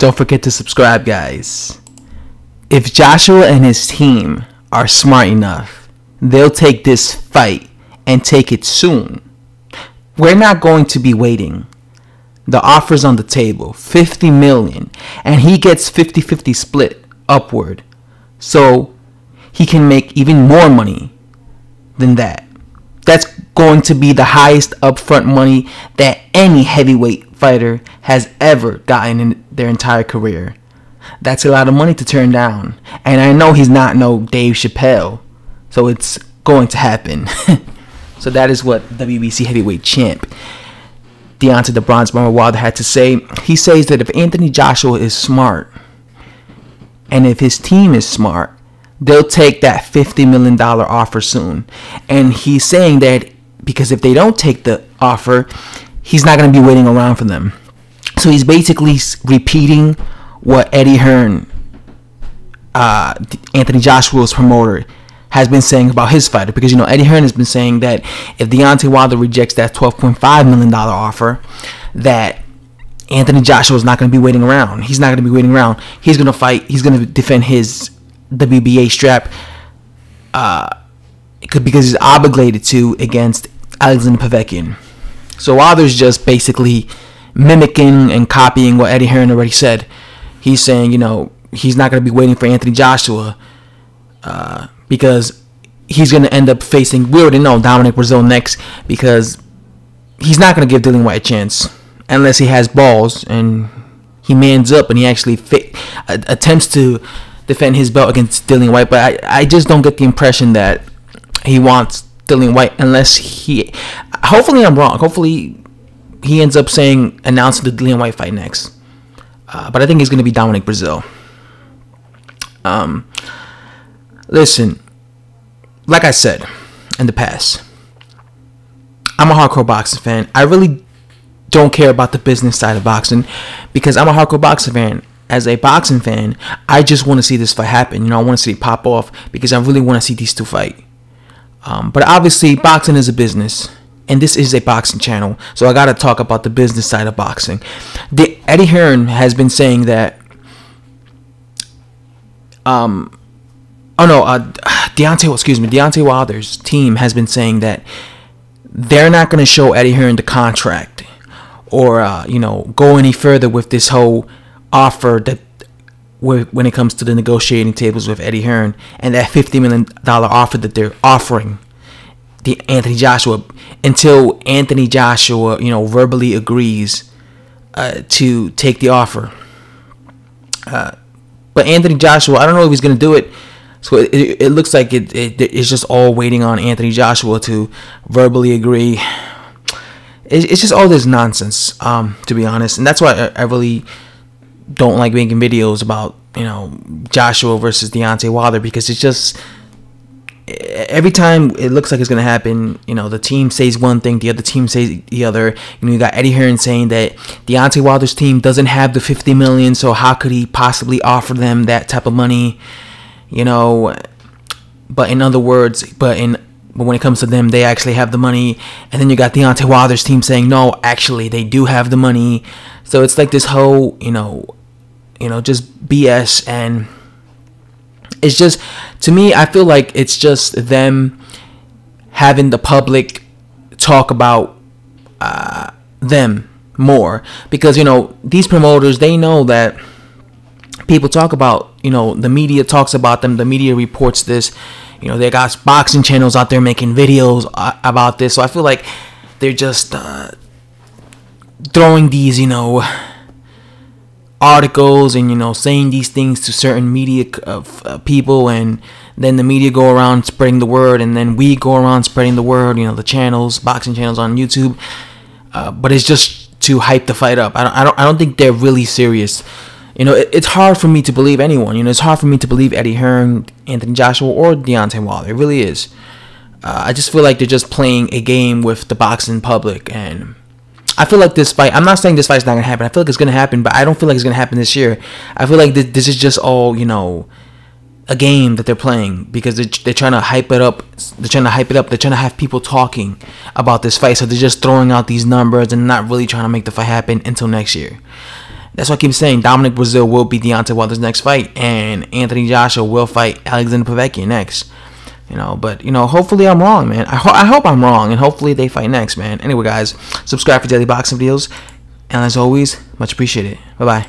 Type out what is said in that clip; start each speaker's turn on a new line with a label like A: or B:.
A: Don't forget to subscribe, guys. If Joshua and his team are smart enough, they'll take this fight and take it soon. We're not going to be waiting. The offer's on the table, 50 million, and he gets 50-50 split upward. So, he can make even more money than that. That's going to be the highest upfront money that any heavyweight fighter has ever gotten in their entire career. That's a lot of money to turn down. And I know he's not no Dave Chappelle. So it's going to happen. so that is what WBC heavyweight champ Deontay the Bronze Bomber Wilder had to say. He says that if Anthony Joshua is smart and if his team is smart, they'll take that $50 million offer soon. And he's saying that because if they don't take the offer, he's not going to be waiting around for them. So he's basically repeating what Eddie Hearn, uh, Anthony Joshua's promoter, has been saying about his fighter. Because, you know, Eddie Hearn has been saying that if Deontay Wilder rejects that $12.5 million offer, that Anthony Joshua is not going to be waiting around. He's not going to be waiting around. He's going to fight. He's going to defend his WBA strap uh, because he's obligated to against Alexander Povetkin. So Wilder's just basically mimicking and copying what Eddie Hearn already said. He's saying, you know, he's not going to be waiting for Anthony Joshua uh, because he's going to end up facing, we already know, Dominic Brazil next because he's not going to give Dylan White a chance unless he has balls and he mans up and he actually attempts to defend his belt against Dylan White. But I, I just don't get the impression that he wants Dylan White unless he hopefully I'm wrong. Hopefully he ends up saying announcing the Dillian White fight next. Uh, but I think he's going to be Dominic Brazil. Um, listen, like I said in the past, I'm a hardcore boxing fan. I really don't care about the business side of boxing because I'm a hardcore boxing fan. As a boxing fan, I just want to see this fight happen. You know, I want to see it pop off because I really want to see these two fight. Um, but obviously, boxing is a business and this is a boxing channel, so I gotta talk about the business side of boxing. The, Eddie Hearn has been saying that. Um, oh no, uh, Deontay, excuse me, Deontay Wilder's team has been saying that they're not gonna show Eddie Hearn the contract, or uh, you know, go any further with this whole offer that when it comes to the negotiating tables with Eddie Hearn and that $50 million offer that they're offering the Anthony Joshua until Anthony Joshua, you know, verbally agrees uh, to take the offer. Uh, but Anthony Joshua, I don't know if he's going to do it. So it, it, it looks like it, it, it's just all waiting on Anthony Joshua to verbally agree. It's, just all this nonsense, um, to be honest, and that's why I, I really don't like making videos about you know Joshua versus Deontay Wilder because it's just every time it looks like it's gonna happen, you know, the team says one thing, the other team says the other. You know, you got Eddie Hearn saying that Deontay Wilder's team doesn't have the fifty million, so how could he possibly offer them that type of money? You know, but in other words, but in but when it comes to them, they actually have the money. And then you got Deontay Wilder's team saying, no, actually, they do have the money. So it's like this whole, you know, you know, just BS and it's just to me i feel like it's just them having the public talk about uh, them more because you know these promoters they know that people talk about you know the media talks about them the media reports this you know they got boxing channels out there making videos uh, about this so i feel like they're just uh, throwing these you know articles and you know saying these things to certain media of uh, uh, people and then the media go around spreading the word and then we go around spreading the word you know the channels boxing channels on youtube uh, but it's just to hype the fight up I don't, I don't i don't think they're really serious you know it, it's hard for me to believe anyone you know it's hard for me to believe eddie hearn anthony joshua or Deontay wilder it really is uh, i just feel like they're just playing a game with the boxing public and I feel like this fight. I'm not saying this fight's not gonna happen. I feel like it's gonna happen, but I don't feel like it's gonna happen this year. I feel like this is just all you know, a game that they're playing because they're, they're trying to hype it up. They're trying to hype it up. They're trying to have people talking about this fight, so they're just throwing out these numbers and not really trying to make the fight happen until next year. That's why I keep saying Dominic Brazil will be Deontay Wilder's next fight, and Anthony Joshua will fight Alexander Povetkin next you know but you know hopefully i'm wrong man I, ho- I, hope i'm wrong and hopefully they fight next man anyway guys subscribe for daily boxing videos and as always much appreciated bye bye